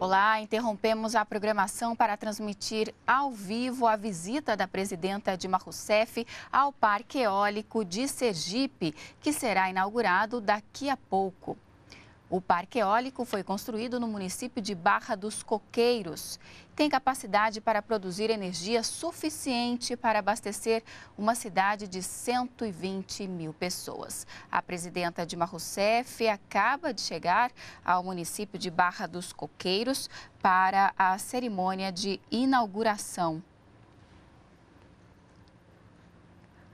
Olá, interrompemos a programação para transmitir ao vivo a visita da presidenta Dilma Rousseff ao Parque Eólico de Sergipe, que será inaugurado daqui a pouco. O parque eólico foi construído no município de Barra dos Coqueiros. Tem capacidade para produzir energia suficiente para abastecer uma cidade de 120 mil pessoas. A presidenta Dilma Rousseff acaba de chegar ao município de Barra dos Coqueiros para a cerimônia de inauguração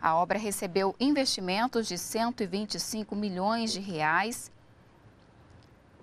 A obra recebeu investimentos de 125 milhões de reais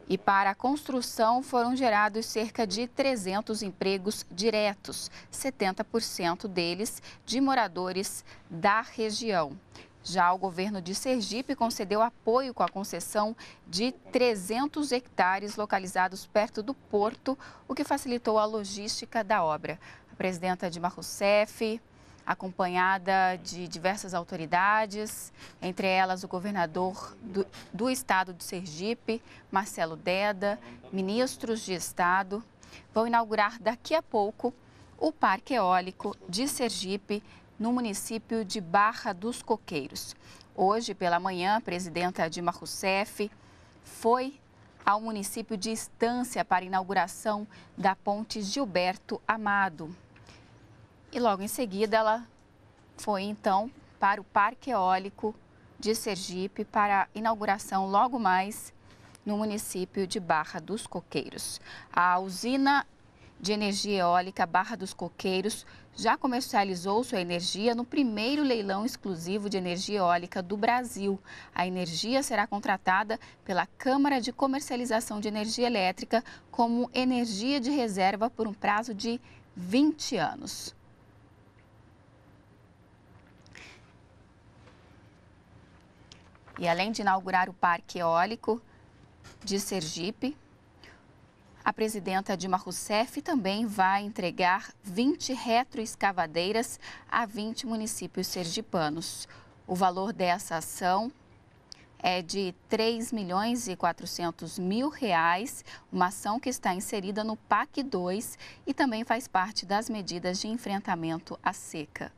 e para a construção foram gerados cerca de 300 empregos diretos, 70% deles de moradores da região. Já o governo de Sergipe concedeu apoio com a concessão de 300 hectares localizados perto do porto, o que facilitou a logística da obra. A presidenta Dilma Rousseff acompanhada de diversas autoridades, entre elas o governador do, do estado de Sergipe, Marcelo Deda, ministros de Estado, vão inaugurar daqui a pouco o Parque Eólico de Sergipe, no município de Barra dos Coqueiros. Hoje, pela manhã, a presidenta Dilma Rousseff foi ao município de Estância para inauguração da ponte Gilberto Amado. E logo em seguida ela foi então para o Parque Eólico de Sergipe para a inauguração logo mais no município de Barra dos Coqueiros. A usina de energia eólica Barra dos Coqueiros já comercializou sua energia no primeiro leilão exclusivo de energia eólica do Brasil. A energia será contratada pela Câmara de Comercialização de Energia Elétrica como energia de reserva por um prazo de 20 anos. E além de inaugurar o Parque Eólico de Sergipe, a presidenta Dilma Rousseff também vai entregar 20 retroescavadeiras a 20 municípios sergipanos. O valor dessa ação é de 3 milhões e 400 mil reais, uma ação que está inserida no PAC 2 e também faz parte das medidas de enfrentamento à seca.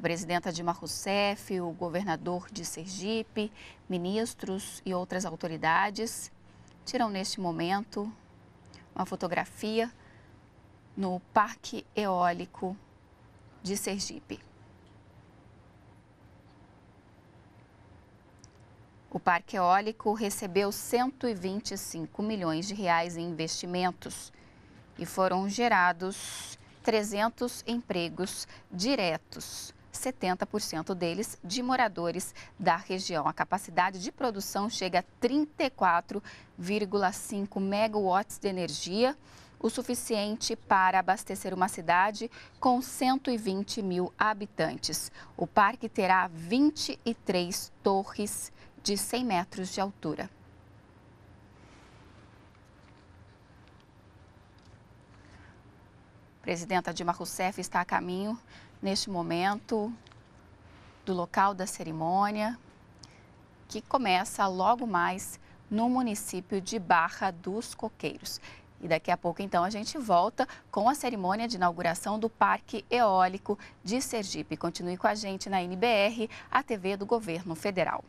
a presidenta Dilma Rousseff, o governador de Sergipe, ministros e outras autoridades tiram neste momento uma fotografia no Parque Eólico de Sergipe. O Parque Eólico recebeu 125 milhões de reais em investimentos e foram gerados 300 empregos diretos. 70% deles de moradores da região. A capacidade de produção chega a 34,5 megawatts de energia, o suficiente para abastecer uma cidade com 120 mil habitantes. O parque terá 23 torres de 100 metros de altura. A presidenta Dilma Rousseff está a caminho neste momento do local da cerimônia, que começa logo mais no município de Barra dos Coqueiros. E daqui a pouco, então, a gente volta com a cerimônia de inauguração do Parque Eólico de Sergipe. Continue com a gente na NBR, a TV do Governo Federal.